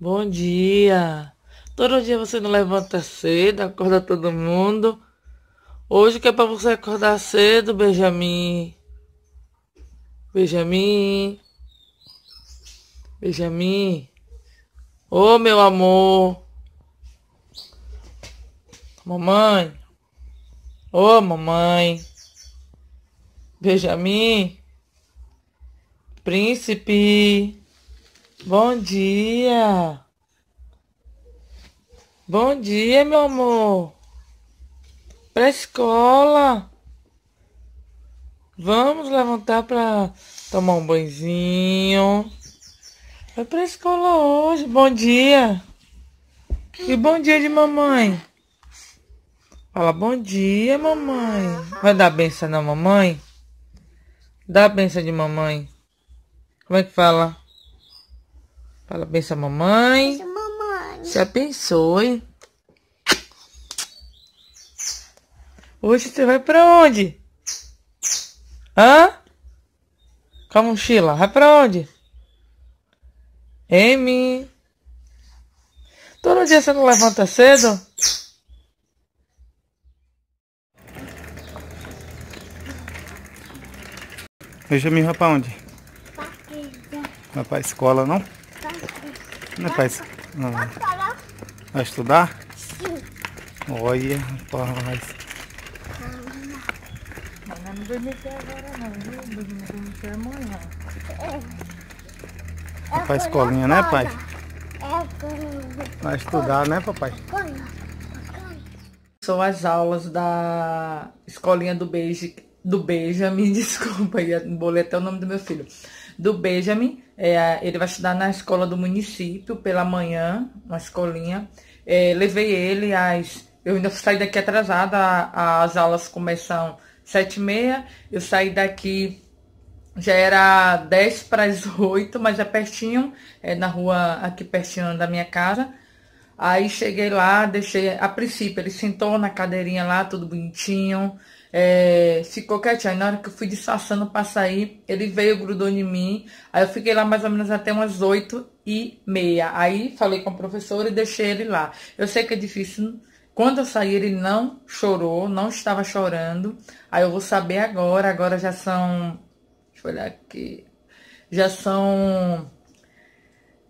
Bom dia. Todo dia você não levanta cedo, acorda todo mundo. Hoje que é para você acordar cedo, Benjamin. Benjamin. Benjamin. Ô, oh, meu amor. Mamãe. Ô, oh, mamãe. Benjamin. Príncipe. Bom dia. Bom dia, meu amor. Pra escola. Vamos levantar pra tomar um banhozinho. Vai pra escola hoje. Bom dia. E bom dia de mamãe. Fala bom dia, mamãe. Vai dar benção na mamãe? Dá a benção de mamãe. Como é que fala? Fala, benção, mamãe. Benção, mamãe. Se abençoe. Hoje você vai pra onde? Hã? Com a mochila. Vai pra onde? Amy. Todo dia você não levanta cedo? Deixa eu me ir pra onde? Né? Vai pra escola, não? Né, pai? Vai estudar? Sim. Olha, rapaz. Não, não dormi até agora não, viu? É pra é escolinha, né, pai? É vai estudar, né, papai? São as aulas da escolinha do Beijo, do Benjamin, desculpa, ia bolei até o nome do meu filho. Do Benjamin, é, ele vai estudar na escola do município pela manhã, uma escolinha. É, levei ele às. Eu ainda saí daqui atrasada, as aulas começam sete e meia. Eu saí daqui, já era dez para as oito, mas é pertinho, é na rua aqui pertinho da minha casa. Aí cheguei lá, deixei. A princípio, ele sentou na cadeirinha lá, tudo bonitinho é, ficou quietinho. Aí na hora que eu fui disfarçando pra sair, ele veio, grudou em mim. Aí eu fiquei lá mais ou menos até umas oito e meia. Aí falei com a professora e deixei ele lá. Eu sei que é difícil. Quando eu saí, ele não chorou, não estava chorando. Aí eu vou saber agora. Agora já são. Deixa eu olhar aqui. Já são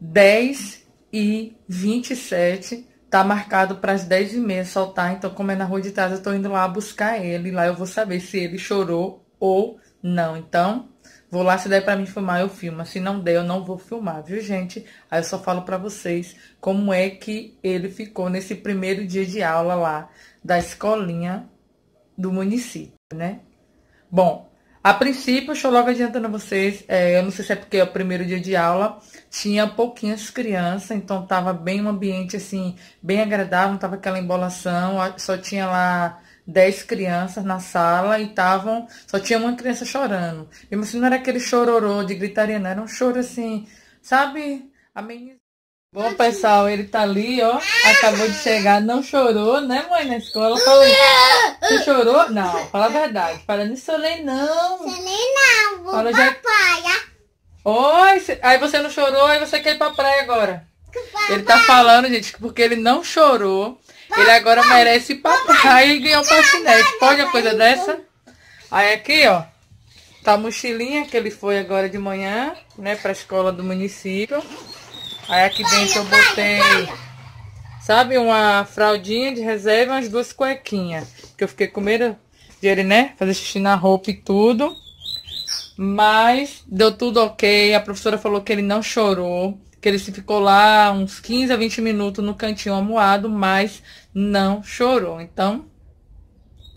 10 e 27 Tá marcado para as 10 e meia soltar, então como é na rua de trás, eu tô indo lá buscar ele. Lá eu vou saber se ele chorou ou não. Então, vou lá, se der para mim filmar, eu filmo. Se não der, eu não vou filmar, viu, gente? Aí eu só falo para vocês como é que ele ficou nesse primeiro dia de aula lá da escolinha do município, né? Bom, a princípio, deixa eu logo adiantando a vocês, é, eu não sei se é porque é o primeiro dia de aula, tinha pouquinhas crianças, então tava bem um ambiente, assim, bem agradável, não tava aquela embolação, só tinha lá 10 crianças na sala e estavam, só tinha uma criança chorando. Mesmo assim, não era aquele chororô de gritaria, não, era um choro, assim, sabe, amenizado. Bom, pessoal, ele tá ali, ó. Acabou de chegar. Não chorou, né, mãe, na escola? falou. Você chorou? Não, fala a verdade. Fala, não chorei, não. Chorei, não. Vou fala, pra já... praia. Oi, aí você não chorou, aí você quer ir pra praia agora. Papai. Ele tá falando, gente, porque ele não chorou. Papai. Ele agora merece ir pra praia e ganhar um patinete. Né, Pode uma coisa dessa? Aí aqui, ó. Tá a mochilinha que ele foi agora de manhã, né, pra escola do município. Aí aqui dentro eu botei, sabe, uma fraldinha de reserva umas duas cuequinhas. Que eu fiquei com medo dele, né, fazer xixi na roupa e tudo. Mas deu tudo ok. A professora falou que ele não chorou. Que ele se ficou lá uns 15 a 20 minutos no cantinho amuado, mas não chorou. Então,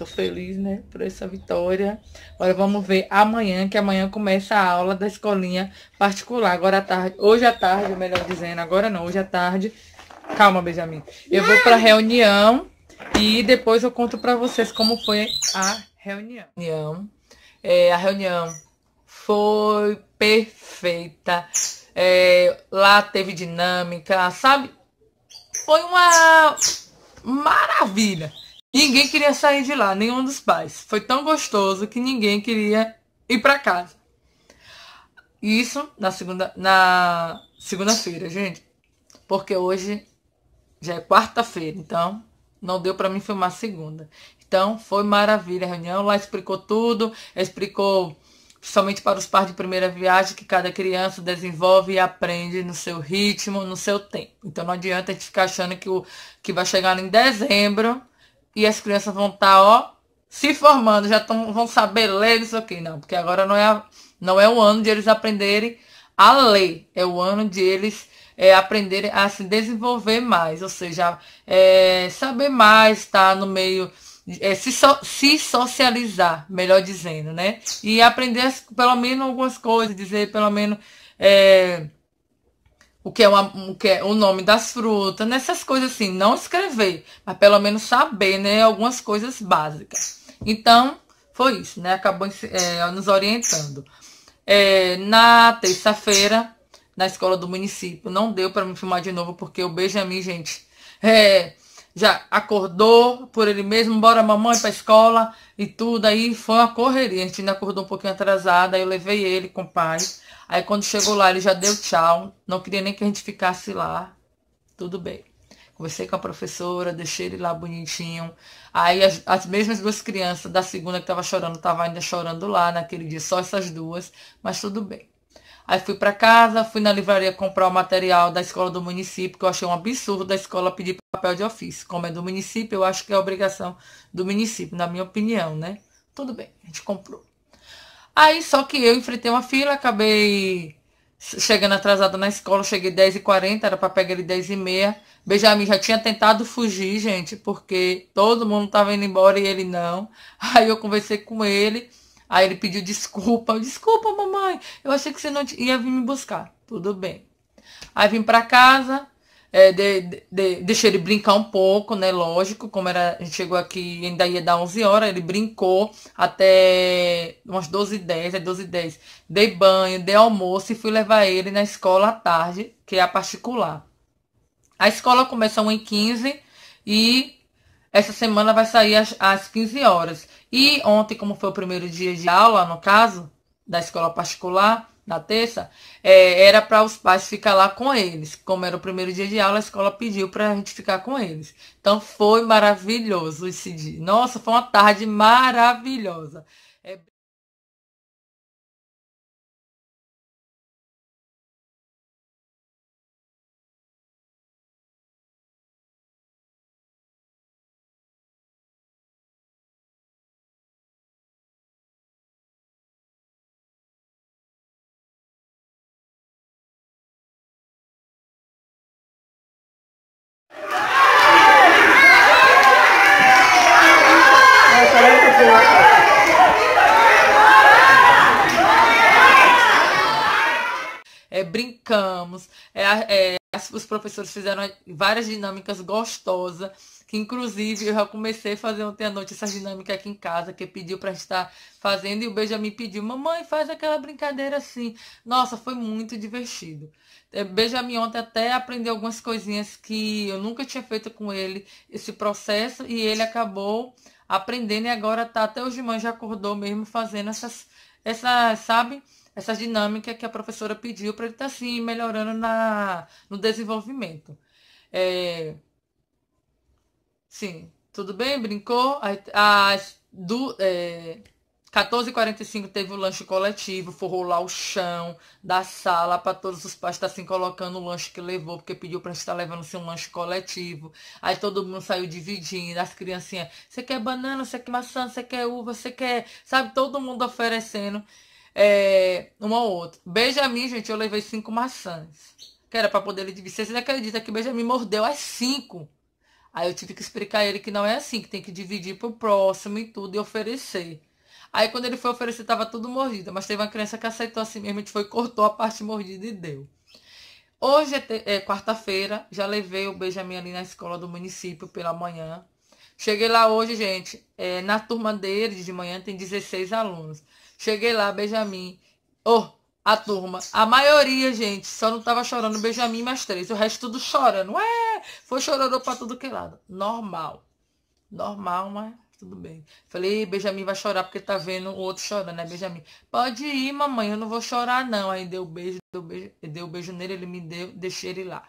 Tô feliz, né, por essa vitória. Agora vamos ver amanhã, que amanhã começa a aula da escolinha particular. Agora à tarde, hoje à tarde, melhor dizendo, agora não, hoje à tarde. Calma, Benjamin. Eu vou pra reunião e depois eu conto para vocês como foi a reunião. É, a reunião foi perfeita. É, lá teve dinâmica, sabe? Foi uma maravilha. Ninguém queria sair de lá, nenhum dos pais. Foi tão gostoso que ninguém queria ir para casa. Isso na segunda na segunda-feira, gente. Porque hoje já é quarta-feira, então não deu para mim filmar segunda. Então foi maravilha a reunião, lá explicou tudo, explicou principalmente para os pais de primeira viagem que cada criança desenvolve e aprende no seu ritmo, no seu tempo. Então não adianta a gente ficar achando que o que vai chegar em dezembro e as crianças vão estar, tá, ó, se formando, já tão, vão saber ler isso aqui. Não, porque agora não é, não é o ano de eles aprenderem a ler, é o ano de eles é, aprenderem a se desenvolver mais, ou seja, é, saber mais, estar tá, no meio. É, se, so, se socializar, melhor dizendo, né? E aprender pelo menos algumas coisas, dizer pelo menos é, o que é, uma, o, que é o nome das frutas, nessas coisas assim, não escrever, mas pelo menos saber, né, algumas coisas básicas. Então, foi isso, né, acabou é, nos orientando. É, na terça-feira, na escola do município, não deu para me filmar de novo, porque o Benjamin, gente, é, já acordou por ele mesmo, bora mamãe pra escola e tudo. Aí foi uma correria. A gente ainda acordou um pouquinho atrasada, aí eu levei ele com o pai. Aí quando chegou lá, ele já deu tchau. Não queria nem que a gente ficasse lá. Tudo bem. Conversei com a professora, deixei ele lá bonitinho. Aí as, as mesmas duas crianças da segunda que estava chorando, tava ainda chorando lá naquele dia, só essas duas, mas tudo bem. Aí fui para casa, fui na livraria comprar o material da escola do município, que eu achei um absurdo da escola pedir papel de ofício. Como é do município, eu acho que é obrigação do município, na minha opinião, né? Tudo bem, a gente comprou. Aí só que eu enfrentei uma fila, acabei chegando atrasada na escola, cheguei 10h40, era para pegar ele 10h30. Benjamin já tinha tentado fugir, gente, porque todo mundo estava indo embora e ele não. Aí eu conversei com ele Aí ele pediu desculpa. Desculpa, mamãe. Eu achei que você não ia vir me buscar. Tudo bem. Aí vim para casa. É, de, de, de, deixei ele brincar um pouco, né? Lógico, como era, a gente chegou aqui ainda ia dar 11 horas, ele brincou até umas 12h10, é 12h10. Dei banho, dei almoço e fui levar ele na escola à tarde, que é a particular. A escola começa 1h15 e essa semana vai sair às, às 15 horas. E ontem, como foi o primeiro dia de aula, no caso, da escola particular, na terça, é, era para os pais ficar lá com eles. Como era o primeiro dia de aula, a escola pediu para a gente ficar com eles. Então foi maravilhoso esse dia. Nossa, foi uma tarde maravilhosa. É... brincamos, é, é, os professores fizeram várias dinâmicas gostosas, que inclusive eu já comecei a fazer ontem à noite essa dinâmica aqui em casa, que pediu para estar fazendo, e o Benjamin pediu, mamãe, faz aquela brincadeira assim. Nossa, foi muito divertido. É, Benjamin ontem até aprendeu algumas coisinhas que eu nunca tinha feito com ele, esse processo, e ele acabou aprendendo, e agora tá até hoje de manhã já acordou mesmo fazendo essas, essas sabe? essa dinâmica que a professora pediu para ele estar tá, assim, melhorando na, no desenvolvimento. É... Sim, tudo bem? Brincou? Às do, é... 14h45 teve o lanche coletivo, forrou lá o chão da sala para todos os pais estar tá, assim colocando o lanche que levou, porque pediu para estar tá levando assim, um lanche coletivo. Aí todo mundo saiu dividindo, as criancinhas, você quer banana, você quer maçã, você quer uva, você quer, sabe, todo mundo oferecendo. É, uma ou outra. Benjamin, gente, eu levei cinco maçãs. Que era para poder ele dividir. Vocês acreditam que Benjamin mordeu as cinco. Aí eu tive que explicar ele que não é assim, que tem que dividir pro próximo e tudo e oferecer. Aí quando ele foi oferecer, tava tudo mordido. Mas teve uma criança que aceitou assim mesmo, a gente foi, cortou a parte mordida e deu. Hoje é, é quarta-feira, já levei o Benjamin ali na escola do município pela manhã. Cheguei lá hoje, gente, é, na turma dele de manhã tem 16 alunos. Cheguei lá, Benjamin. Oh, a turma. A maioria, gente, só não tava chorando Benjamin mais três. O resto tudo chorando. Ué, foi chorando pra tudo que é lado. Normal. Normal, mas tudo bem. Falei, Benjamin vai chorar porque tá vendo o outro chorando, né, Benjamin? Pode ir, mamãe, eu não vou chorar, não. Aí deu um beijo, deu um beijo, deu um beijo nele, ele me deu, deixei ele lá.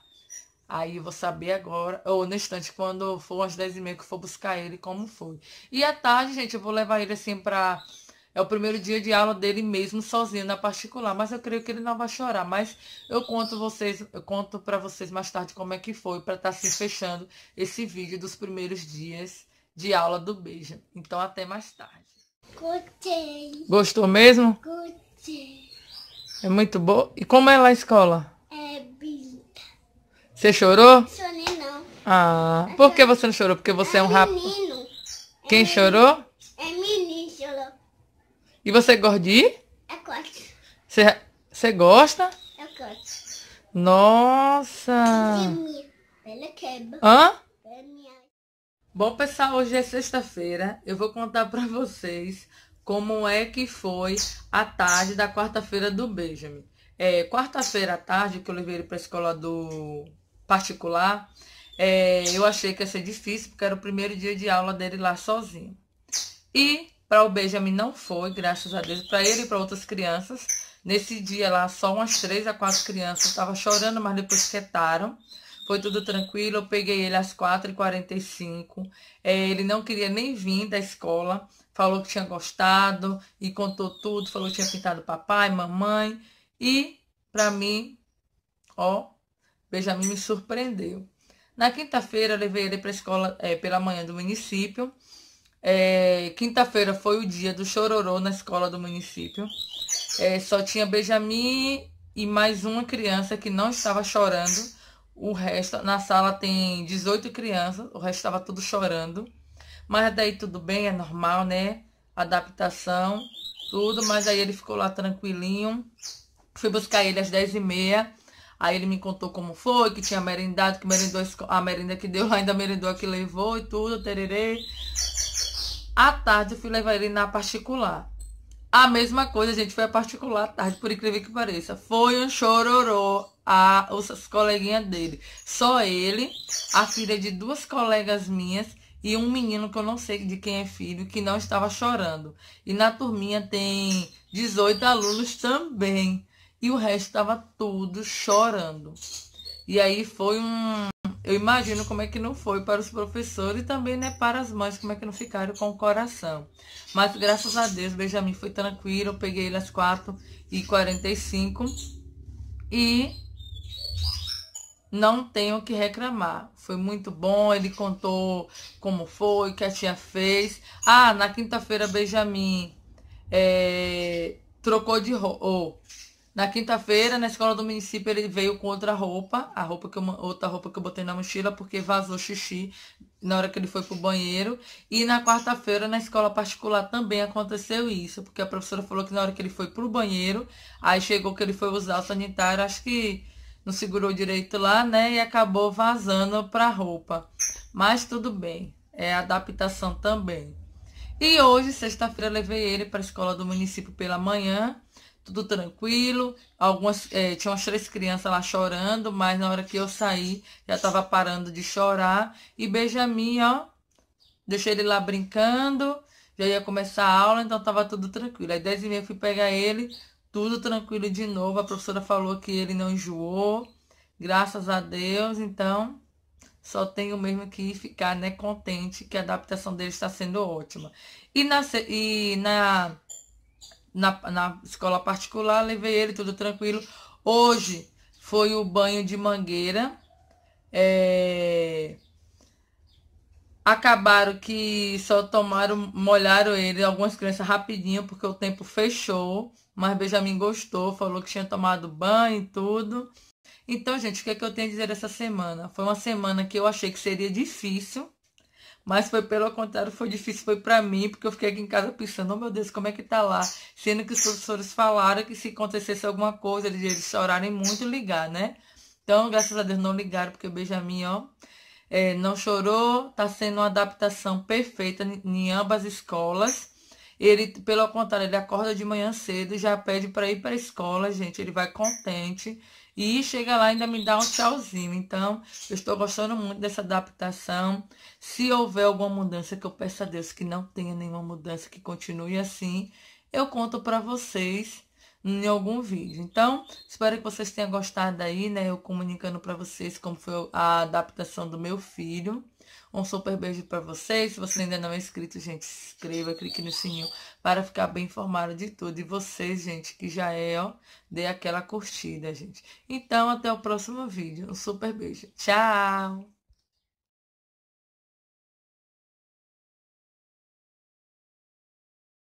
Aí vou saber agora, ou no instante, quando for às 10 e meia que for buscar ele, como foi. E à tarde, gente, eu vou levar ele assim pra é o primeiro dia de aula dele mesmo sozinho na particular, mas eu creio que ele não vai chorar. Mas eu conto vocês, eu conto para vocês mais tarde como é que foi para estar tá, assim fechando esse vídeo dos primeiros dias de aula do Beija. Então até mais tarde. Gostei. Gostou mesmo? Gostei. É muito boa. E como é lá a escola? É linda. Você chorou? Chorei não. Ah, por que você não chorou? Porque você é, um é um menino. rapaz. Quem é chorou? E você é gosta de é Eu gosto. Você, é, você gosta? Eu gosto. Nossa! Hã? Bom, pessoal, hoje é sexta-feira. Eu vou contar pra vocês como é que foi a tarde da quarta-feira do Benjamin. É, quarta-feira à tarde, que eu levei ele pra escola do particular, é, eu achei que ia ser difícil, porque era o primeiro dia de aula dele lá sozinho. E para o Benjamin não foi, graças a Deus, para ele e para outras crianças. Nesse dia lá, só umas três a quatro crianças estava chorando, mas depois quietaram. Foi tudo tranquilo, eu peguei ele às 4h45. É, ele não queria nem vir da escola, falou que tinha gostado e contou tudo, falou que tinha pintado papai, mamãe. E, para mim, ó, Benjamin me surpreendeu. Na quinta-feira, levei ele para a escola é, pela manhã do município. É, Quinta-feira foi o dia do chororô na escola do município. É, só tinha Benjamin e mais uma criança que não estava chorando. O resto, na sala tem 18 crianças, o resto estava tudo chorando. Mas daí tudo bem, é normal, né? Adaptação, tudo. Mas aí ele ficou lá tranquilinho. Fui buscar ele às 10h30. Aí ele me contou como foi, que tinha merendado, que merendou a merenda que deu, ainda merendou a que levou e tudo, tererei. À tarde eu fui levar ele na particular. A mesma coisa, a gente, foi a particular à tarde, por incrível que pareça. Foi um chororô a, as coleguinhas dele. Só ele, a filha de duas colegas minhas e um menino que eu não sei de quem é filho, que não estava chorando. E na turminha tem 18 alunos também. E o resto estava tudo chorando. E aí foi um. Eu imagino como é que não foi para os professores e também né, para as mães, como é que não ficaram com o coração. Mas graças a Deus, Benjamin foi tranquilo. Eu peguei ele às 4h45 e não tenho o que reclamar. Foi muito bom, ele contou como foi, o que a tia fez. Ah, na quinta-feira, Benjamin é, trocou de roupa. Oh, na quinta-feira, na escola do município, ele veio com outra roupa, a roupa que eu, outra roupa que eu botei na mochila, porque vazou xixi na hora que ele foi pro banheiro. E na quarta-feira, na escola particular, também aconteceu isso, porque a professora falou que na hora que ele foi pro banheiro, aí chegou que ele foi usar o sanitário, acho que não segurou direito lá, né? E acabou vazando pra roupa. Mas tudo bem, é adaptação também. E hoje, sexta-feira, levei ele para a escola do município pela manhã tudo tranquilo. Algumas, é, tinha umas três crianças lá chorando, mas na hora que eu saí, já estava parando de chorar. E Benjamin, ó, deixei ele lá brincando, já ia começar a aula, então estava tudo tranquilo. Aí dez e meia eu fui pegar ele, tudo tranquilo de novo. A professora falou que ele não enjoou, graças a Deus, então... Só tenho mesmo que ficar né, contente que a adaptação dele está sendo ótima. E na, e na na, na escola particular, levei ele, tudo tranquilo. Hoje foi o banho de mangueira. É... Acabaram que só tomaram, molharam ele, algumas crianças rapidinho, porque o tempo fechou. Mas Benjamin gostou, falou que tinha tomado banho e tudo. Então, gente, o que é que eu tenho a dizer essa semana? Foi uma semana que eu achei que seria difícil, mas foi pelo contrário, foi difícil, foi para mim, porque eu fiquei aqui em casa pensando, oh meu Deus, como é que tá lá? Sendo que os professores falaram que se acontecesse alguma coisa, eles, eles chorarem muito ligar, né? Então, graças a Deus não ligaram, porque o Benjamin, ó, é, não chorou, tá sendo uma adaptação perfeita em ambas escolas. Ele, pelo contrário, ele acorda de manhã cedo, já pede para ir para a escola, gente. Ele vai contente e chega lá e ainda me dá um tchauzinho. Então, eu estou gostando muito dessa adaptação. Se houver alguma mudança, que eu peço a Deus que não tenha nenhuma mudança, que continue assim, eu conto para vocês em algum vídeo. Então, espero que vocês tenham gostado aí, né? Eu comunicando para vocês como foi a adaptação do meu filho. Um super beijo para vocês. Se você ainda não é inscrito, gente, se inscreva, clique no sininho para ficar bem informado de tudo. E vocês, gente, que já é, ó, dê aquela curtida, gente. Então, até o próximo vídeo. Um super beijo. Tchau!